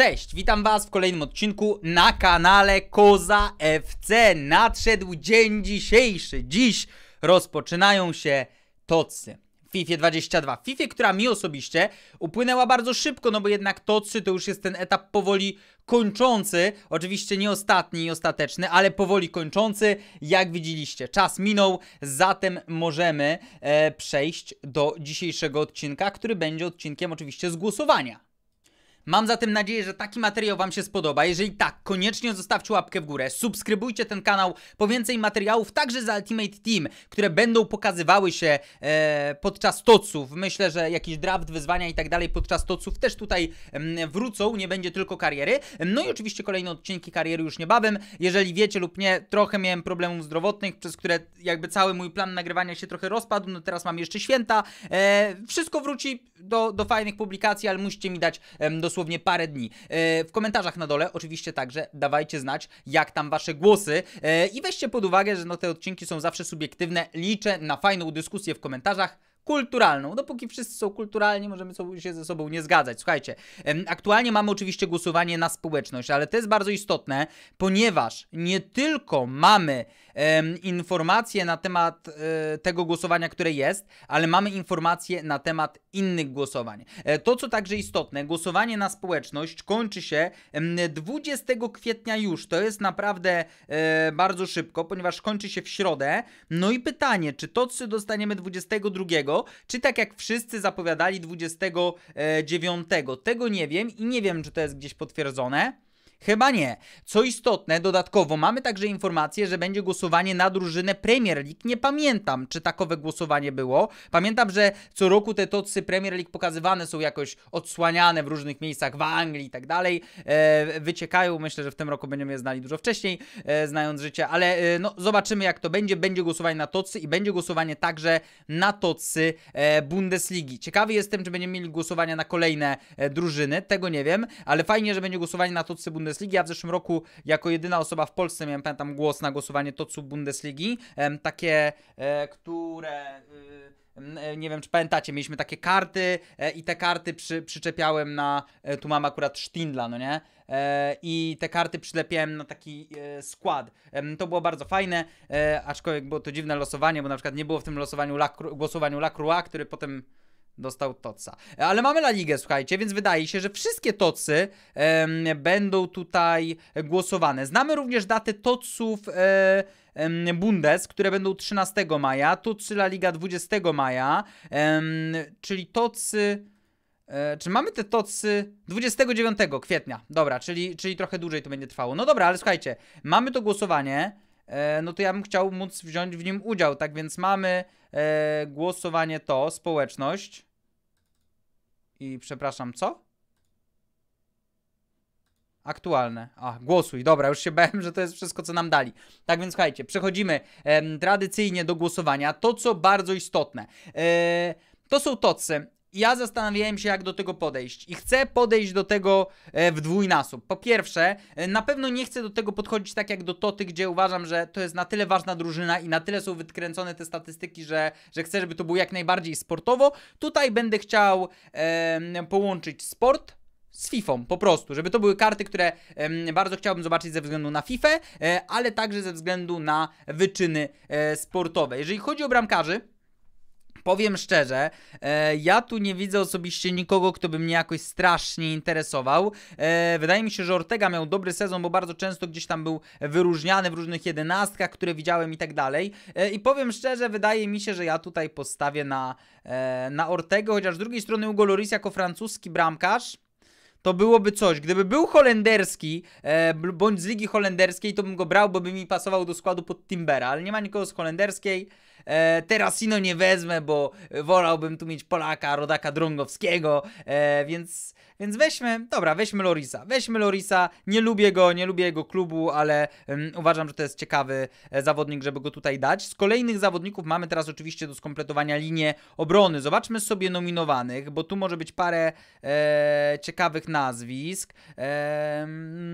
Cześć, witam was w kolejnym odcinku na kanale Koza FC. Nadszedł dzień dzisiejszy. Dziś rozpoczynają się tocy. W FIFA 22. W FIFA, która mi osobiście upłynęła bardzo szybko, no bo jednak tocy to już jest ten etap powoli kończący. Oczywiście nie ostatni i ostateczny, ale powoli kończący. Jak widzieliście, czas minął, zatem możemy e, przejść do dzisiejszego odcinka, który będzie odcinkiem oczywiście z głosowania. Mam zatem nadzieję, że taki materiał Wam się spodoba. Jeżeli tak, koniecznie zostawcie łapkę w górę, subskrybujcie ten kanał po więcej materiałów, także za Ultimate Team, które będą pokazywały się e, podczas toców. Myślę, że jakiś draft, wyzwania i tak dalej podczas toców też tutaj m, wrócą, nie będzie tylko kariery. No i oczywiście kolejne odcinki kariery już niebawem. Jeżeli wiecie lub nie, trochę miałem problemów zdrowotnych, przez które jakby cały mój plan nagrywania się trochę rozpadł. No teraz mam jeszcze święta. E, wszystko wróci do, do fajnych publikacji, ale musicie mi dać em, dosłownie parę dni. E, w komentarzach na dole oczywiście także dawajcie znać, jak tam wasze głosy e, i weźcie pod uwagę, że no, te odcinki są zawsze subiektywne. Liczę na fajną dyskusję w komentarzach kulturalną. Dopóki wszyscy są kulturalni, możemy się ze sobą nie zgadzać. Słuchajcie, aktualnie mamy oczywiście głosowanie na społeczność, ale to jest bardzo istotne, ponieważ nie tylko mamy um, informacje na temat e, tego głosowania, które jest, ale mamy informacje na temat innych głosowań. E, to, co także istotne, głosowanie na społeczność kończy się 20 kwietnia już. To jest naprawdę e, bardzo szybko, ponieważ kończy się w środę. No i pytanie, czy to, co dostaniemy 22, czy tak jak wszyscy zapowiadali 29. E, Tego nie wiem i nie wiem, czy to jest gdzieś potwierdzone. Chyba nie. Co istotne, dodatkowo mamy także informację, że będzie głosowanie na drużynę Premier League. Nie pamiętam, czy takowe głosowanie było. Pamiętam, że co roku te tocy Premier League pokazywane są jakoś odsłaniane w różnych miejscach w Anglii i tak dalej. E, wyciekają, myślę, że w tym roku będziemy je znali dużo wcześniej, e, znając życie, ale e, no, zobaczymy jak to będzie. Będzie głosowanie na tocy i będzie głosowanie także na tocy e, Bundesligi. Ciekawy jestem, czy będziemy mieli głosowania na kolejne e, drużyny, tego nie wiem, ale fajnie, że będzie głosowanie na tocy Bundesligi Bundesligi. Ja w zeszłym roku jako jedyna osoba w Polsce miałem, pamiętam, głos na głosowanie TOCU Bundesligi. Takie, e, które e, e, nie wiem czy pamiętacie, mieliśmy takie karty i te karty przy, przyczepiałem na, tu mam akurat Sztindla, no nie? I te karty przylepiałem na taki skład. To było bardzo fajne, aczkolwiek było to dziwne losowanie, bo na przykład nie było w tym losowaniu, la, głosowaniu Lacroix, który potem dostał toca. Ale mamy La Ligę, słuchajcie, więc wydaje się, że wszystkie tocy będą tutaj głosowane. Znamy również daty toców e, Bundes, które będą 13 maja, tocy La Liga 20 maja, czyli tocy... E, czy mamy te tocy 29 kwietnia? Dobra, czyli, czyli trochę dłużej to będzie trwało. No dobra, ale słuchajcie, mamy to głosowanie e, no to ja bym chciał móc wziąć w nim udział. Tak więc mamy e, głosowanie to, społeczność i przepraszam, co? Aktualne. A, głosuj. Dobra, już się bałem, że to jest wszystko, co nam dali. Tak więc słuchajcie, przechodzimy em, tradycyjnie do głosowania. To, co bardzo istotne. E, to są tocy ja zastanawiałem się, jak do tego podejść i chcę podejść do tego e, w dwójnasób. Po pierwsze, e, na pewno nie chcę do tego podchodzić tak jak do Toty, gdzie uważam, że to jest na tyle ważna drużyna i na tyle są wykręcone te statystyki, że, że chcę, żeby to było jak najbardziej sportowo. Tutaj będę chciał e, połączyć sport, z FIFA po prostu, żeby to były karty, które em, bardzo chciałbym zobaczyć ze względu na FIFA, e, ale także ze względu na wyczyny e, sportowe. Jeżeli chodzi o bramkarzy, Powiem szczerze, e, ja tu nie widzę osobiście nikogo, kto by mnie jakoś strasznie interesował. E, wydaje mi się, że Ortega miał dobry sezon, bo bardzo często gdzieś tam był wyróżniany w różnych jedenastkach, które widziałem i tak dalej. E, I powiem szczerze, wydaje mi się, że ja tutaj postawię na, e, na Ortega, chociaż z drugiej strony Hugo Loris jako francuski bramkarz to byłoby coś. Gdyby był holenderski, e, bądź z ligi holenderskiej, to bym go brał, bo by mi pasował do składu pod Timbera, ale nie ma nikogo z holenderskiej. E, teraz ino nie wezmę, bo wolałbym tu mieć Polaka, rodaka Drągowskiego, e, więc, więc weźmy, dobra, weźmy Lorisa. Weźmy Lorisa, nie lubię go, nie lubię jego klubu, ale um, uważam, że to jest ciekawy e, zawodnik, żeby go tutaj dać. Z kolejnych zawodników mamy teraz oczywiście do skompletowania linię obrony. Zobaczmy sobie nominowanych, bo tu może być parę e, ciekawych nazwisk. E,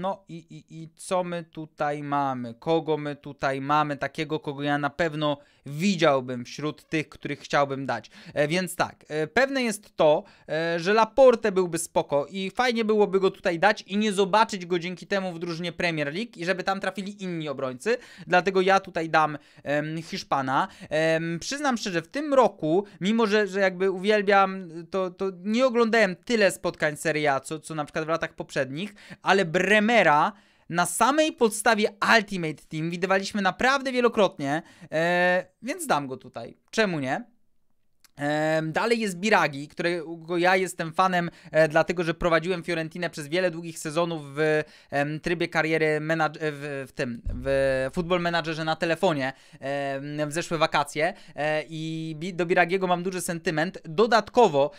no i, i, i co my tutaj mamy? Kogo my tutaj mamy? Takiego, kogo ja na pewno widzę widziałbym wśród tych, których chciałbym dać. E, więc tak, e, pewne jest to, e, że Laporte byłby spoko i fajnie byłoby go tutaj dać i nie zobaczyć go dzięki temu w drużynie Premier League i żeby tam trafili inni obrońcy. Dlatego ja tutaj dam Hiszpana. Przyznam szczerze, w tym roku, mimo że, że jakby uwielbiam, to, to nie oglądałem tyle spotkań Serie A, co, co na przykład w latach poprzednich, ale Bremera na samej podstawie Ultimate Team widywaliśmy naprawdę wielokrotnie, e, więc dam go tutaj. Czemu nie? Dalej jest Biragi, którego ja jestem fanem, e, dlatego że prowadziłem Fiorentinę przez wiele długich sezonów w trybie kariery e, w, w tym, w futbol menadżerze na telefonie w zeszłe wakacje e, i do Biragiego mam duży sentyment. Dodatkowo,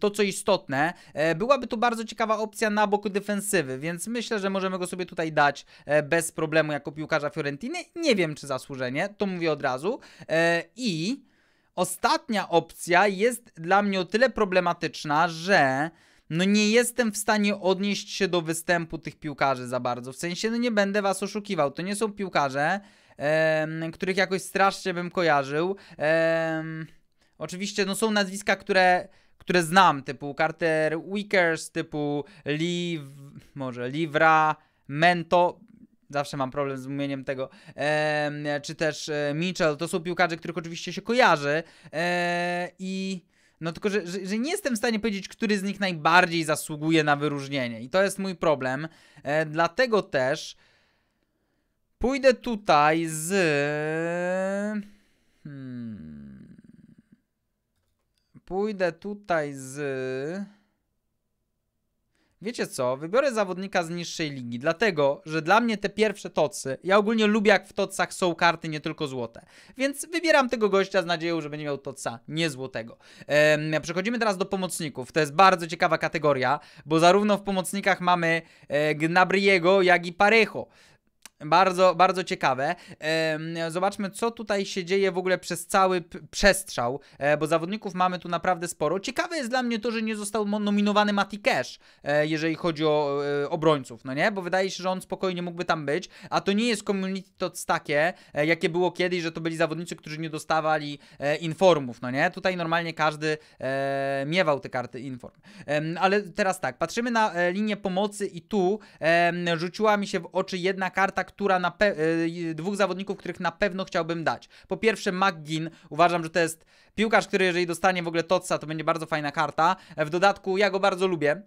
to co istotne, byłaby to bardzo ciekawa opcja na boku defensywy, więc myślę, że możemy go sobie tutaj dać bez problemu jako piłkarza Fiorentiny. Nie wiem, czy zasłużenie, to mówię od razu. I... Ostatnia opcja jest dla mnie o tyle problematyczna, że no nie jestem w stanie odnieść się do występu tych piłkarzy za bardzo. W sensie, no nie będę was oszukiwał. To nie są piłkarze, e, których jakoś strasznie bym kojarzył. E, oczywiście, no są nazwiska, które które znam, typu Carter Wickers, typu Liv, może Livra, Mento. Zawsze mam problem z mówieniem tego. E, czy też e, Mitchell, to są piłkarze, których oczywiście się kojarzy. E, I no tylko, że, że, że, nie jestem w stanie powiedzieć, który z nich najbardziej zasługuje na wyróżnienie. I to jest mój problem. E, dlatego też pójdę tutaj z... Hmm, pójdę tutaj z wiecie co, wybiorę zawodnika z niższej ligi, dlatego, że dla mnie te pierwsze tocy, ja ogólnie lubię jak w tocach są karty, nie tylko złote, więc wybieram tego gościa z nadzieją, że będzie miał toca, nie złotego. Ehm, przechodzimy teraz do pomocników, to jest bardzo ciekawa kategoria, bo zarówno w pomocnikach mamy e, Gnabriego, jak i Parejo. Bardzo, bardzo ciekawe. Zobaczmy, co tutaj się dzieje w ogóle przez cały przestrzał, e, bo zawodników mamy tu naprawdę sporo. Ciekawe jest dla mnie to, że nie został nominowany Mati Cash, e, jeżeli chodzi o e, obrońców, no nie? Bo wydaje się, że on spokojnie mógłby tam być, a to nie jest community tots takie, jakie było kiedyś, że to byli zawodnicy, którzy nie dostawali informów, no nie? Tutaj normalnie każdy miewał te karty inform. Ale teraz tak, patrzymy na linię pomocy i tu rzuciła mi się w oczy jedna karta, która na y, y, dwóch zawodników, których na pewno chciałbym dać. Po pierwsze McGinn, uważam, że to jest piłkarz, który jeżeli dostanie w ogóle Totsa, to będzie bardzo fajna karta. W dodatku ja go bardzo lubię,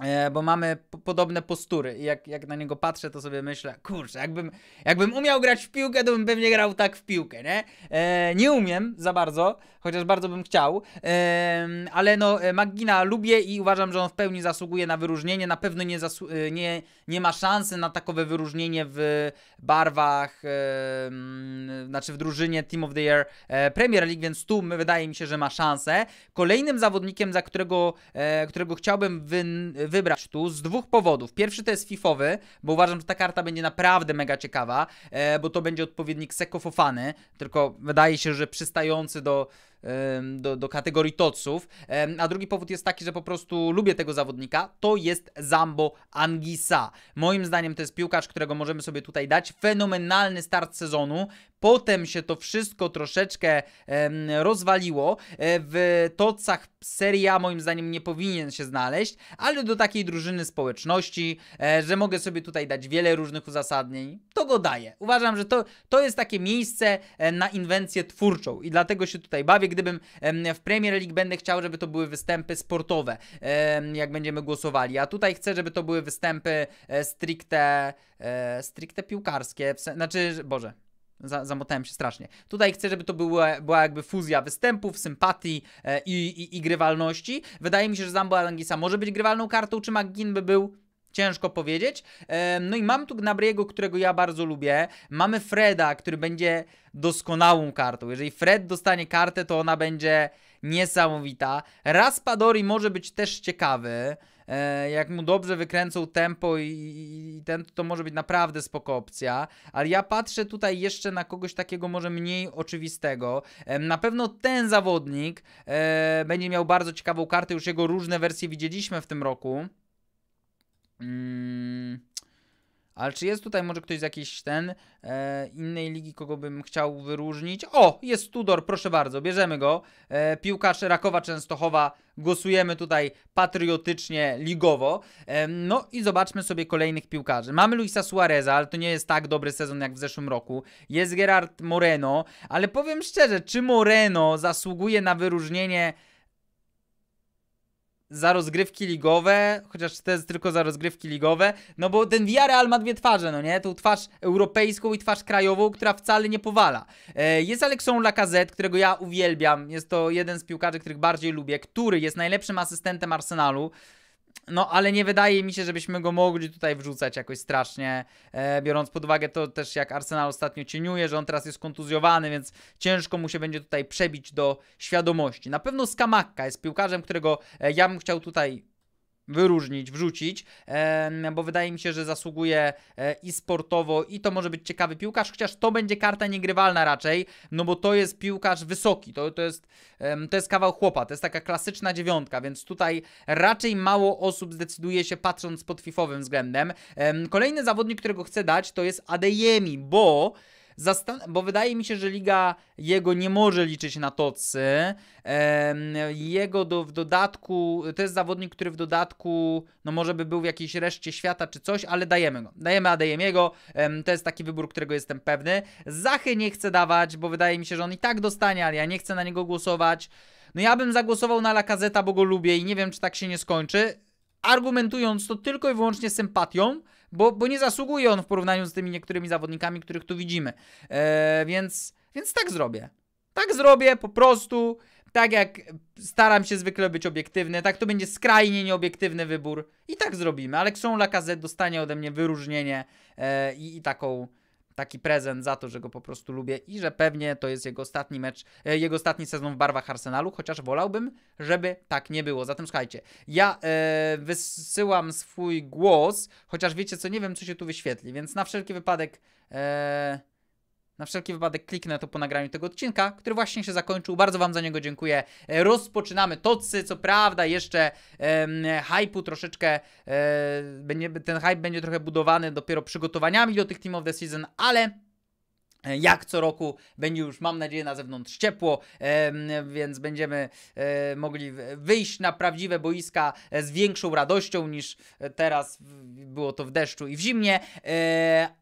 E, bo mamy podobne postury i jak, jak na niego patrzę, to sobie myślę, kurczę, jakbym, jakbym umiał grać w piłkę, to bym pewnie grał tak w piłkę, nie? E, nie umiem za bardzo, chociaż bardzo bym chciał, e, ale no e, Magina lubię i uważam, że on w pełni zasługuje na wyróżnienie, na pewno nie, e, nie, nie ma szansy na takowe wyróżnienie w barwach, e, znaczy w drużynie Team of the Year Premier League, więc tu wydaje mi się, że ma szansę. Kolejnym zawodnikiem, za którego, którego chciałbym wy wybrać tu z dwóch powodów. Pierwszy to jest fifowy, bo uważam, że ta karta będzie naprawdę mega ciekawa, e, bo to będzie odpowiednik Sekofofany, tylko wydaje się, że przystający do do, do kategorii toców, a drugi powód jest taki, że po prostu lubię tego zawodnika, to jest Zambo Angisa. Moim zdaniem to jest piłkarz, którego możemy sobie tutaj dać. Fenomenalny start sezonu, potem się to wszystko troszeczkę rozwaliło. E, w tocach seria moim zdaniem nie powinien się znaleźć, ale do takiej drużyny społeczności, e, że mogę sobie tutaj dać wiele różnych uzasadnień, to go daję. Uważam, że to, to jest takie miejsce e, na inwencję twórczą i dlatego się tutaj bawię ciekawie, gdybym w Premier League będę chciał, żeby to były występy sportowe, jak będziemy głosowali, a tutaj chcę, żeby to były występy e, stricte, e, stricte piłkarskie, znaczy, Boże, za, zamotałem się strasznie. Tutaj chcę, żeby to była, była jakby fuzja występów, sympatii e, i, i, i, grywalności. Wydaje mi się, że Zambo Alangisa może być grywalną kartą, czy McGinn by był Ciężko powiedzieć. No i mam tu Gnabriego, którego ja bardzo lubię. Mamy Freda, który będzie doskonałą kartą. Jeżeli Fred dostanie kartę, to ona będzie niesamowita. Raspadori może być też ciekawy. E, jak mu dobrze wykręcą tempo i, i, i ten, to może być naprawdę spoko opcja. Ale ja patrzę tutaj jeszcze na kogoś takiego może mniej oczywistego. Na pewno ten zawodnik e, będzie miał bardzo ciekawą kartę. Już jego różne wersje widzieliśmy w tym roku. Mm, ale czy jest tutaj może ktoś z jakiejś ten e, innej ligi, kogo bym chciał wyróżnić? O, jest Tudor, proszę bardzo, bierzemy go. E, piłkarz Rakowa Częstochowa, głosujemy tutaj patriotycznie, ligowo. E, no i zobaczmy sobie kolejnych piłkarzy. Mamy Luisa Suareza, ale to nie jest tak dobry sezon jak w zeszłym roku. Jest Gerard Moreno, ale powiem szczerze, czy Moreno zasługuje na wyróżnienie za rozgrywki ligowe, chociaż to jest tylko za rozgrywki ligowe, no bo ten Villarreal ma dwie twarze, no nie? Tą twarz europejską i twarz krajową, która wcale nie powala. E, jest Alexon Lacazette, którego ja uwielbiam, jest to jeden z piłkarzy, których bardziej lubię, który jest najlepszym asystentem Arsenalu, no, ale nie wydaje mi się, żebyśmy go mogli tutaj wrzucać jakoś strasznie, e, biorąc pod uwagę to też, jak Arsenal ostatnio cieniuje, że on teraz jest kontuzjowany, więc ciężko mu się będzie tutaj przebić do świadomości. Na pewno Skamakka jest piłkarzem, którego e, ja bym chciał tutaj wyróżnić, wrzucić, bo wydaje mi się, że zasługuje e, i sportowo, i to może być ciekawy piłkarz, chociaż to będzie karta niegrywalna raczej, no bo to jest piłkarz wysoki, to, to, jest, to jest kawał chłopa, to jest taka klasyczna dziewiątka, więc tutaj raczej mało osób zdecyduje się patrząc pod fifowym względem. Kolejny zawodnik, którego chcę dać, to jest Adeyemi, bo Zastan bo wydaje mi się, że liga jego nie może liczyć na tocy. Jego do, w dodatku, to jest zawodnik, który w dodatku, no może by był w jakiejś reszcie świata czy coś, ale dajemy go. Dajemy Adeyemiego, to jest taki wybór, którego jestem pewny. Zachy nie chcę dawać, bo wydaje mi się, że on i tak dostanie, ale ja nie chcę na niego głosować. No ja bym zagłosował na Lakazeta, bo go lubię i nie wiem, czy tak się nie skończy. Argumentując to tylko i wyłącznie sympatią, bo, bo nie zasługuje on w porównaniu z tymi niektórymi zawodnikami, których tu widzimy. E, więc, więc tak zrobię. Tak zrobię po prostu. Tak jak staram się zwykle być obiektywny, tak to będzie skrajnie nieobiektywny wybór. I tak zrobimy. ale Lacazette dostanie ode mnie wyróżnienie e, i, i taką taki prezent za to, że go po prostu lubię i że pewnie to jest jego ostatni mecz, e, jego ostatni sezon w barwach Arsenalu, chociaż wolałbym, żeby tak nie było. Zatem słuchajcie, ja e, wysyłam swój głos, chociaż wiecie co, nie wiem co się tu wyświetli, więc na wszelki wypadek... E, na wszelki wypadek kliknę to po nagraniu tego odcinka, który właśnie się zakończył. Bardzo Wam za niego dziękuję. E, rozpoczynamy tocy, co prawda jeszcze em, hype'u troszeczkę, e, ten hype będzie trochę budowany dopiero przygotowaniami do tych Team of the Season, ale jak co roku będzie już, mam nadzieję, na zewnątrz ciepło, więc będziemy e, mogli wyjść na prawdziwe boiska e, z większą radością niż e, teraz było to w deszczu i w zimnie.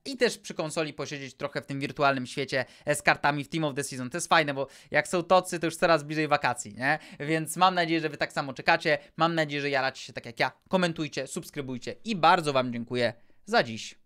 I też przy konsoli posiedzieć trochę w tym wirtualnym świecie z kartami w Team of the Season. To jest fajne, bo jak są tocy, to już coraz bliżej wakacji, nie? Więc mam nadzieję, że Wy tak samo czekacie. Mam nadzieję, że jaracie się tak jak ja. Komentujcie, subskrybujcie i bardzo Wam dziękuję za dziś.